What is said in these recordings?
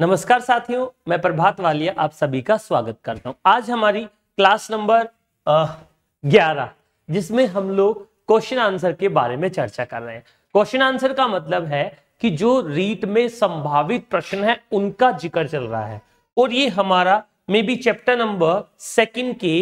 नमस्कार साथियों मैं प्रभात वालिया आप सभी का स्वागत करता हूं आज हमारी क्लास नंबर ग्यारह जिसमें हम लोग क्वेश्चन आंसर के बारे में चर्चा कर रहे हैं क्वेश्चन आंसर का मतलब है कि जो रीट में संभावित प्रश्न है उनका जिक्र चल रहा है और ये हमारा maybe chapter number second के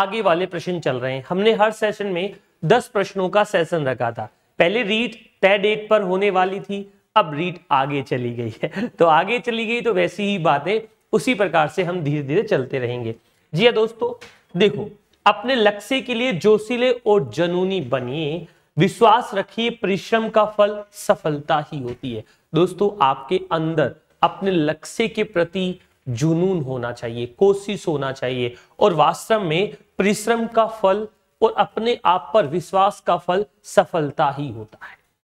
आगे वाले प्रश्न चल रहे हैं हमने हर सेशन में दस प्रश्नों का सेशन रखा था पहले रीट तय डेट पर होने वाली थी अब रीट आगे चली गई है तो आगे चली गई तो वैसी ही बातें उसी प्रकार से हम धीरे धीरे चलते रहेंगे जी हाँ दोस्तों देखो अपने लक्ष्य के लिए जोशीले और जनूनी बनिए विश्वास रखिए परिश्रम का फल सफलता ही होती है दोस्तों आपके अंदर अपने लक्ष्य के प्रति जुनून होना चाहिए कोशिश होना चाहिए और वास्तव में परिश्रम का फल और अपने आप पर विश्वास का फल सफलता ही होता है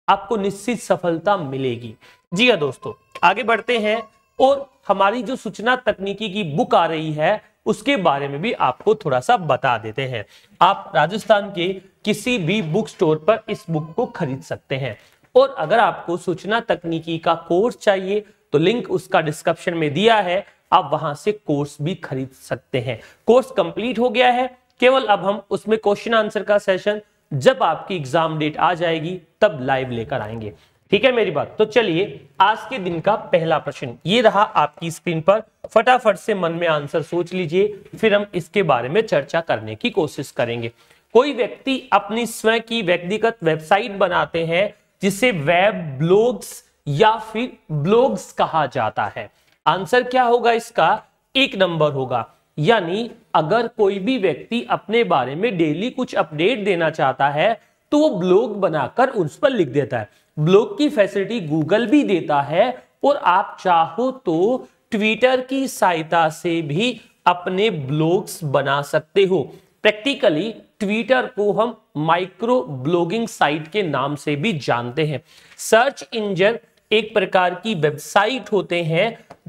आपको निश्चित सफलता मिलेगी जी हाँ दोस्तों आगे बढ़ते हैं और हमारी जो सूचना तकनीकी की बुक आ रही है उसके बारे में भी आपको थोड़ा सा बता देते हैं आप राजस्थान के किसी भी बुक स्टोर पर इस बुक को खरीद सकते हैं और अगर आपको सूचना तकनीकी का कोर्स चाहिए तो लिंक उसका डिस्क्रिप्शन में दिया है आप वहां से कोर्स भी खरीद सकते हैं कोर्स कंप्लीट हो गया है केवल अब हम उसमें क्वेश्चन आंसर का सेशन जब आपकी एग्जाम डेट आ जाएगी तब लाइव लेकर आएंगे ठीक है मेरी बात तो चलिए आज के दिन का पहला प्रश्न ये रहा आपकी स्क्रीन पर फटाफट से मन में आंसर सोच लीजिए फिर हम इसके बारे में चर्चा करने की कोशिश करेंगे कोई व्यक्ति अपनी स्वयं की व्यक्तिगत वेबसाइट बनाते हैं जिसे वेब ब्लॉग्स या फिर ब्लॉग्स कहा जाता है आंसर क्या होगा इसका एक नंबर होगा यानी अगर कोई भी व्यक्ति अपने बारे में डेली कुछ अपडेट देना चाहता है तो वो ब्लॉग बनाकर उस पर लिख देता है ब्लॉग की फैसिलिटी गूगल भी देता है और आप चाहो तो ट्विटर की सहायता से भी अपने ब्लॉग्स बना सकते हो प्रैक्टिकली ट्विटर को हम माइक्रो ब्लॉगिंग साइट के नाम से भी जानते हैं सर्च इंजन एक प्रकार की वेबसाइट होते हैं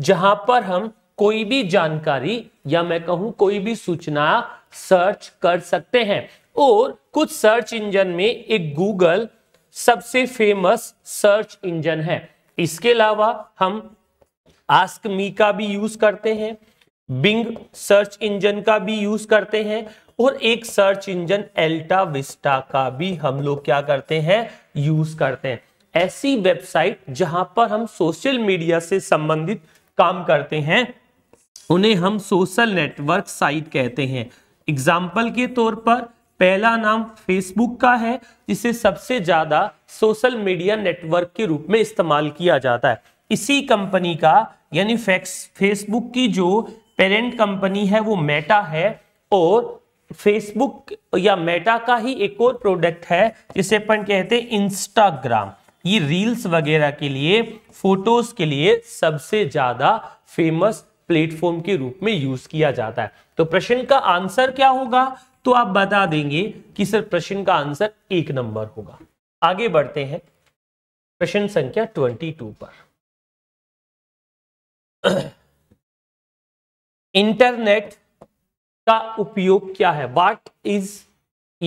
जहां पर हम कोई भी जानकारी या मैं कहूं कोई भी सूचना सर्च कर सकते हैं और कुछ सर्च इंजन में एक गूगल सबसे फेमस सर्च इंजन है इसके अलावा हम आस्क मी का भी यूज करते हैं बिंग सर्च इंजन का भी यूज करते हैं और एक सर्च इंजन एल्टा विस्टा का भी हम लोग क्या करते हैं यूज करते हैं ऐसी वेबसाइट जहां पर हम सोशल मीडिया से संबंधित काम करते हैं उन्हें हम सोशल नेटवर्क साइट कहते हैं एग्जाम्पल के तौर पर पहला नाम फेसबुक का है जिसे सबसे ज्यादा सोशल मीडिया नेटवर्क के रूप में इस्तेमाल किया जाता है इसी कंपनी का यानी फेसबुक की जो पेरेंट कंपनी है वो मेटा है और फेसबुक या मेटा का ही एक और प्रोडक्ट है जिसे अपन कहते हैं इंस्टाग्राम ये रील्स वगैरह के लिए फोटोज के लिए सबसे ज्यादा फेमस प्लेटफॉर्म के रूप में यूज किया जाता है तो प्रश्न का आंसर क्या होगा तो आप बता देंगे कि सर प्रश्न का आंसर एक नंबर होगा आगे बढ़ते हैं प्रश्न संख्या ट्वेंटी टू पर इंटरनेट का उपयोग क्या है वाट इज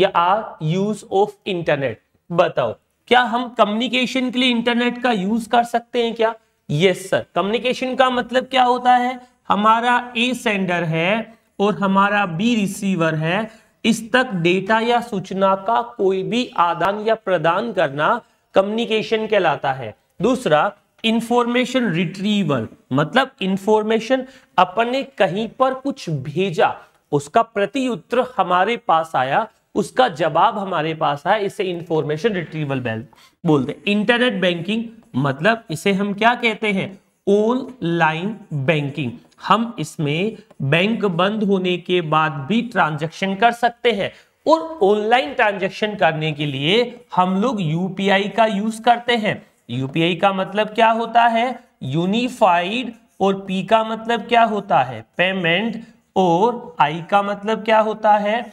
या आर यूज ऑफ इंटरनेट बताओ क्या हम कम्युनिकेशन के लिए इंटरनेट का यूज कर सकते हैं क्या यस सर कम्युनिकेशन का मतलब क्या होता है हमारा ए सेंडर है और हमारा बी रिसीवर है इस तक डेटा या सूचना का कोई भी आदान या प्रदान करना कम्युनिकेशन कहलाता है दूसरा इंफॉर्मेशन रिट्रीवल मतलब इंफॉर्मेशन अपने कहीं पर कुछ भेजा उसका प्रति उत्तर हमारे पास आया उसका जवाब हमारे पास आया इसे इंफॉर्मेशन रिट्रीवल बोलते हैं इंटरनेट बैंकिंग मतलब इसे हम क्या कहते हैं ऑनलाइन बैंकिंग हम इसमें बैंक बंद होने के बाद भी ट्रांजैक्शन कर सकते हैं और ऑनलाइन ट्रांजैक्शन करने के लिए हम लोग यूपीआई का यूज करते हैं यूपीआई का मतलब क्या होता है यूनिफाइड और पी का मतलब क्या होता है पेमेंट और आई का मतलब क्या होता है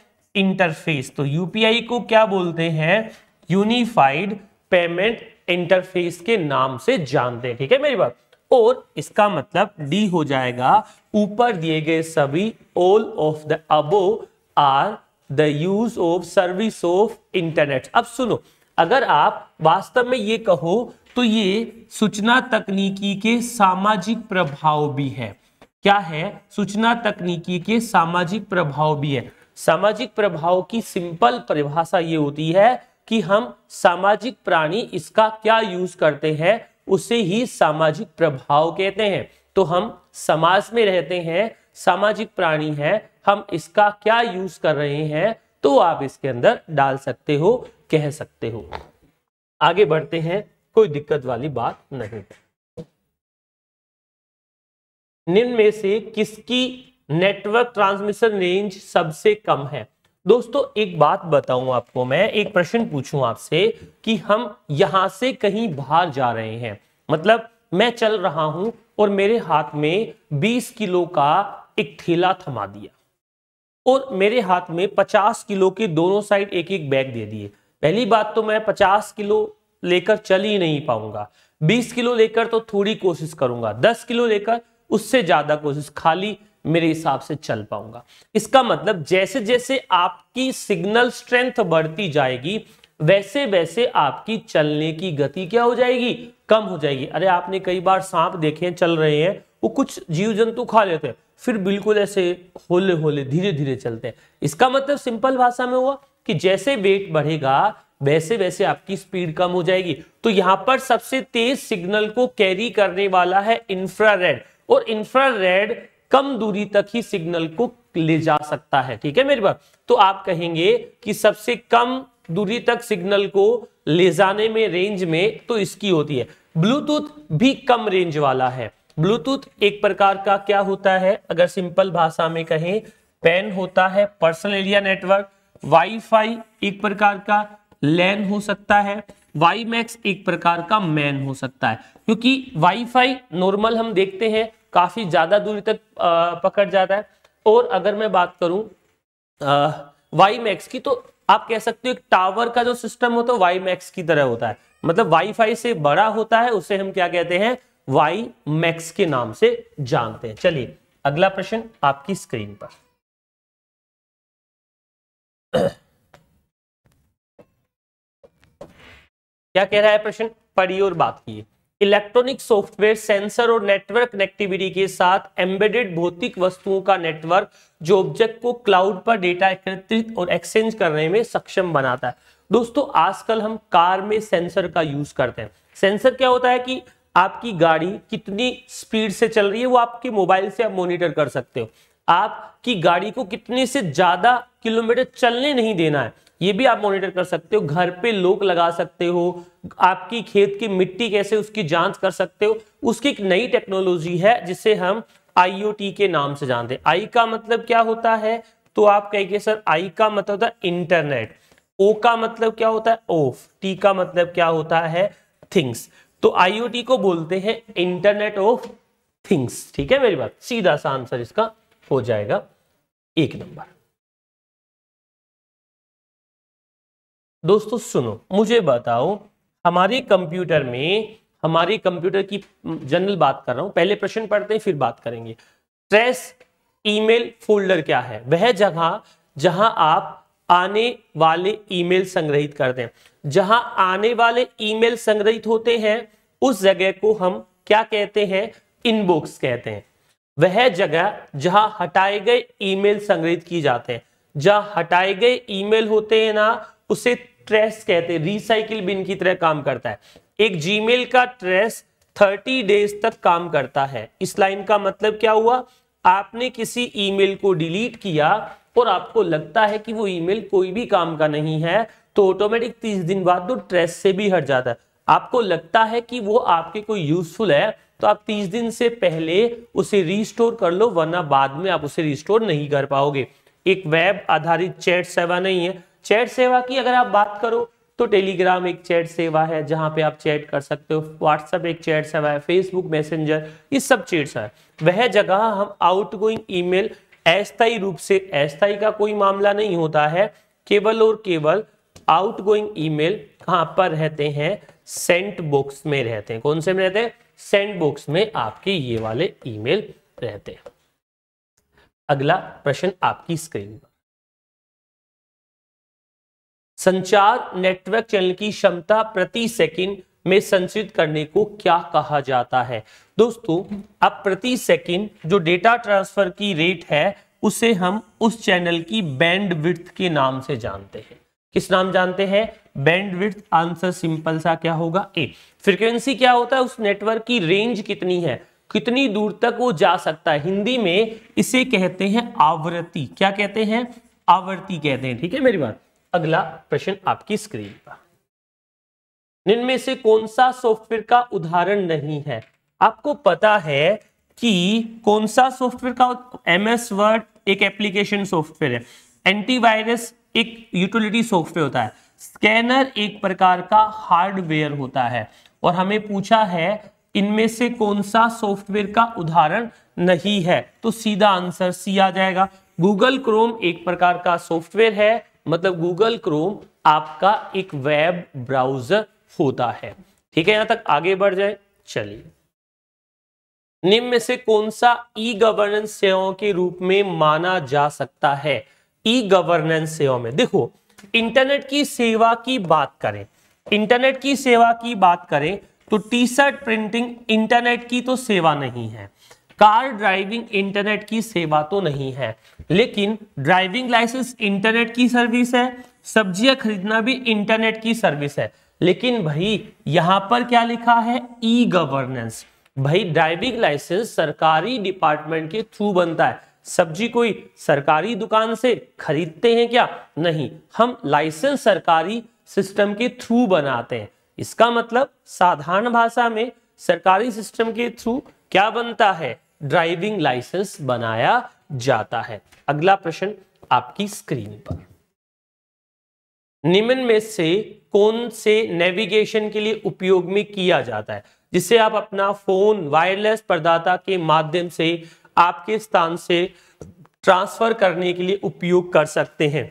इंटरफेस तो यूपीआई को क्या बोलते हैं यूनिफाइड पेमेंट इंटरफेस के नाम से जानते हैं ठीक है मेरी बात और इसका मतलब डी हो जाएगा ऊपर दिए गए सभी all of the above are the use of service of internet अब सुनो अगर आप वास्तव में ये कहो तो ये सूचना तकनीकी के सामाजिक प्रभाव भी है क्या है सूचना तकनीकी के सामाजिक प्रभाव भी है सामाजिक प्रभाव की सिंपल परिभाषा ये होती है कि हम सामाजिक प्राणी इसका क्या यूज करते हैं उसे ही सामाजिक प्रभाव कहते हैं तो हम समाज में रहते हैं सामाजिक प्राणी हैं हम इसका क्या यूज कर रहे हैं तो आप इसके अंदर डाल सकते हो कह सकते हो आगे बढ़ते हैं कोई दिक्कत वाली बात नहीं निम्न में से किसकी नेटवर्क ट्रांसमिशन रेंज सबसे कम है दोस्तों एक बात बताऊं आपको मैं एक प्रश्न पूछूं आपसे कि हम यहां से कहीं बाहर जा रहे हैं मतलब मैं चल रहा हूं और मेरे हाथ में 20 किलो का एक ठेला थमा दिया और मेरे हाथ में 50 किलो के दोनों साइड एक एक बैग दे दिए पहली बात तो मैं 50 किलो लेकर चल ही नहीं पाऊंगा 20 किलो लेकर तो थोड़ी कोशिश करूंगा 10 किलो लेकर उससे ज्यादा कोशिश खाली मेरे हिसाब से चल पाऊंगा इसका मतलब जैसे जैसे आपकी सिग्नल स्ट्रेंथ बढ़ती जाएगी वैसे वैसे आपकी चलने की गति क्या हो जाएगी कम हो जाएगी अरे आपने कई बार सांप देखे हैं चल रहे हैं वो कुछ जीव जंतु खा लेते हैं फिर बिल्कुल ऐसे होले होले धीरे धीरे चलते हैं इसका मतलब सिंपल भाषा में हुआ कि जैसे वेट बढ़ेगा वैसे वैसे आपकी स्पीड कम हो जाएगी तो यहां पर सबसे तेज सिग्नल को कैरी करने वाला है इंफ्रारेड और इंफ्रारेड कम दूरी तक ही सिग्नल को ले जा सकता है ठीक है मेरी बात तो आप कहेंगे कि सबसे कम दूरी तक सिग्नल को ले जाने में रेंज में तो इसकी होती है ब्लूटूथ भी कम रेंज वाला है ब्लूटूथ एक प्रकार का क्या होता है अगर सिंपल भाषा में कहें पेन होता है पर्सनल एरिया नेटवर्क वाईफाई एक प्रकार का लैन हो सकता है वाई मैक्स एक प्रकार का मैन हो सकता है क्योंकि वाईफाई नॉर्मल हम देखते हैं काफ़ी ज़्यादा दूरी तक पकड़ जाता है और अगर मैं बात करूं वाई मैक्स की तो आप कह सकते हो एक टावर का जो सिस्टम होता है वाई मैक्स की तरह होता है मतलब वाईफाई से बड़ा होता है उसे हम क्या कहते हैं वाई मैक्स के नाम से जानते हैं चलिए अगला प्रश्न आपकी स्क्रीन पर क्या कह रहा है प्रश्न पढ़िए और बात की इलेक्ट्रॉनिक सॉफ्टवेयर सेंसर और नेटवर्क कनेक्टिविटी के साथ एम्बेडेड भौतिक वस्तुओं का नेटवर्क जो ऑब्जेक्ट को क्लाउड पर डेटा एकत्रित और एक्सचेंज करने में सक्षम बनाता है दोस्तों आजकल हम कार में सेंसर का यूज करते हैं सेंसर क्या होता है कि आपकी गाड़ी कितनी स्पीड से चल रही है वो आपके मोबाइल से आप मॉनिटर कर सकते हो आपकी गाड़ी को कितने से ज्यादा किलोमीटर चलने नहीं देना है ये भी आप मॉनिटर कर सकते हो घर पे लोक लगा सकते हो आपकी खेत की मिट्टी कैसे उसकी जांच कर सकते हो उसकी एक नई टेक्नोलॉजी है जिसे हम आईओटी के नाम से जानते हैं आई का मतलब क्या होता है तो आप कहेंगे सर आई का मतलब होता है इंटरनेट ओ का मतलब क्या होता है ऑफ टी का मतलब क्या होता है थिंग्स तो आईओटी को बोलते हैं इंटरनेट ऑफ थिंग्स ठीक है मेरी बात सीधा सा आंसर इसका हो जाएगा एक नंबर दोस्तों सुनो मुझे बताओ हमारे कंप्यूटर में हमारे कंप्यूटर की जनरल बात कर रहा हूं पहले प्रश्न पढ़ते हैं फिर बात करेंगे ट्रेस ईमेल फोल्डर क्या है वह जगह जहां आप आने वाले ईमेल संग्रहित करते हैं जहां आने वाले ईमेल संग्रहित होते हैं उस जगह को हम क्या कहते हैं इनबॉक्स कहते हैं वह जगह जहां हटाए गए ईमेल संग्रहित किए जाते हैं जहां हटाए गए ईमेल होते हैं ना उसे ट्रेस कहते हैं रिसाइकिल बिन की तरह काम करता है एक जीमेल का ट्रेस 30 डेज तक काम करता है इस लाइन का मतलब क्या हुआ आपने किसी ईमेल को डिलीट किया और आपको लगता है कि वो ईमेल कोई भी काम का नहीं है तो ऑटोमेटिक 30 दिन बाद वो ट्रेस से भी हट जाता है आपको लगता है कि वो आपके कोई यूजफुल है तो आप 30 दिन से पहले उसे रिस्टोर कर लो वरना बाद में आप उसे रिस्टोर नहीं कर पाओगे एक वेब आधारित चैट सेवा नहीं है चैट सेवा की अगर आप बात करो तो टेलीग्राम एक चैट सेवा है जहां पे आप चैट कर सकते हो व्हाट्सएप एक चैट सेवा है फेसबुक मैसेंजर ये सब चैट्स है वह जगह हम आउटगोइंग ईमेल अस्थायी रूप से अस्थायी का कोई मामला नहीं होता है केवल और केवल आउटगोइंग ईमेल कहां पर रहते हैं सेंट बॉक्स में रहते हैं कौन से में रहते हैं सेंट बॉक्स में आपके ये वाले ईमेल रहते हैं अगला प्रश्न आपकी स्क्रीन पर संचार नेटवर्क चैनल की क्षमता प्रति सेकंड में संचित करने को क्या कहा जाता है दोस्तों अब प्रति सेकंड जो डेटा ट्रांसफर की रेट है उसे हम उस चैनल की बैंड के नाम से जानते हैं किस नाम जानते हैं बैंड आंसर सिंपल सा क्या होगा ए फ्रिक्वेंसी क्या होता है उस नेटवर्क की रेंज कितनी है कितनी दूर तक वो जा सकता है हिंदी में इसे कहते हैं आवृत्ति क्या कहते हैं आवृत्ति कहते हैं ठीक है मेरी बात अगला प्रश्न आपकी स्क्रीन पर निम्न से कौन सा सॉफ्टवेयर का उदाहरण नहीं है आपको पता है कि कौन सा सॉफ्टवेयर का एमएस वर्ड एक एप्लीकेशन सॉफ्टवेयर है एंटीवायरस एक यूटिलिटी सॉफ्टवेयर होता है स्कैनर एक प्रकार का हार्डवेयर होता है और हमें पूछा है इनमें से कौन सा सॉफ्टवेयर का उदाहरण नहीं है तो सीधा आंसर सी आ जाएगा गूगल क्रोम एक प्रकार का सॉफ्टवेयर है मतलब गूगल क्रोम आपका एक वेब ब्राउजर होता है ठीक है यहां तक आगे बढ़ जाए चलिए निम्न में से कौन सा ई गवर्नेंस सेवाओं के रूप में माना जा सकता है ई गवर्नेंस सेवाओं में देखो इंटरनेट की सेवा की बात करें इंटरनेट की सेवा की बात करें तो टी शर्ट प्रिंटिंग इंटरनेट की तो सेवा नहीं है कार ड्राइविंग इंटरनेट की सेवा तो नहीं है लेकिन ड्राइविंग लाइसेंस इंटरनेट की सर्विस है सब्जियां खरीदना भी इंटरनेट की सर्विस है लेकिन भाई यहां पर क्या लिखा है ई गवर्नेंस भाई ड्राइविंग लाइसेंस सरकारी डिपार्टमेंट के थ्रू बनता है सब्जी कोई सरकारी दुकान से खरीदते हैं क्या नहीं हम लाइसेंस सरकारी सिस्टम के थ्रू बनाते हैं इसका मतलब साधारण भाषा में सरकारी सिस्टम के थ्रू क्या बनता है ड्राइविंग लाइसेंस बनाया जाता है अगला प्रश्न आपकी स्क्रीन पर निम्न में से कौन से नेविगेशन के लिए उपयोग में किया जाता है जिससे आप अपना फोन वायरलेस प्रदाता के माध्यम से आपके स्थान से ट्रांसफर करने के लिए उपयोग कर सकते हैं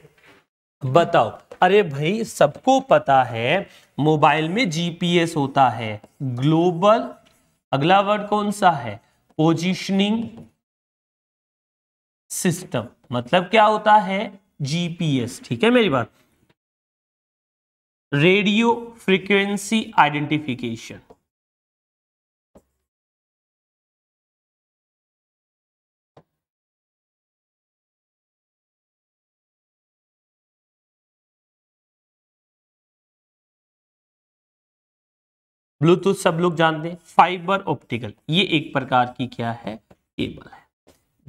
बताओ अरे भाई सबको पता है मोबाइल में जीपीएस होता है ग्लोबल अगला वर्ड कौन सा है पोजिशनिंग सिस्टम मतलब क्या होता है जीपीएस ठीक है मेरी बात रेडियो फ्रीक्वेंसी आइडेंटिफिकेशन ब्लूटूथ सब लोग जानते हैं फाइबर ऑप्टिकल ये एक प्रकार की क्या है केबल है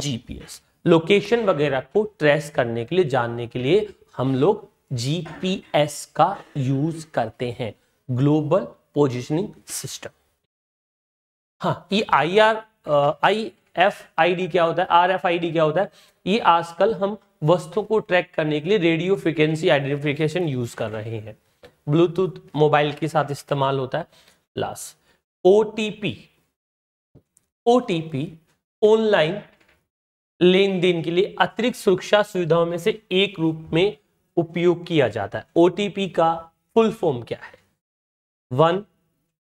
जीपीएस लोकेशन वगैरह को ट्रेस करने के लिए जानने के लिए हम लोग जीपीएस का यूज करते हैं ग्लोबल पोजिशनिंग सिस्टम हाँ ये I R I F I D क्या होता है आर एफ आई डी क्या होता है ये आजकल हम वस्तु को ट्रैक करने के लिए रेडियो फ्रिक्वेंसी आइडेंटिफिकेशन यूज कर रहे हैं ब्लूटूथ मोबाइल के साथ इस्तेमाल होता है last O T P O T P online लेन देन के लिए अतिरिक्त सुरक्षा सुविधाओं में से एक रूप में उपयोग किया जाता है ओटीपी का फुल फॉर्म क्या है वन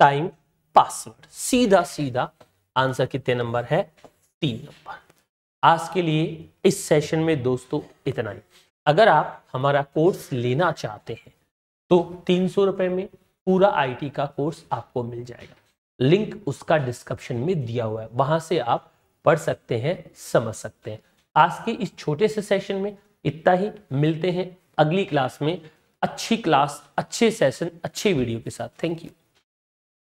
टाइम पासवर्ड सीधा सीधा आंसर कितने नंबर है तीन नंबर आज के लिए इस सेशन में दोस्तों इतना ही अगर आप हमारा कोर्स लेना चाहते हैं तो तीन सौ रुपए में पूरा आईटी का कोर्स आपको मिल जाएगा लिंक उसका डिस्क्रिप्शन में दिया हुआ है वहां से आप पढ़ सकते हैं समझ सकते हैं आज के इस छोटे से सेशन में इतना ही मिलते हैं अगली क्लास में अच्छी क्लास अच्छे सेशन अच्छे वीडियो के साथ थैंक यू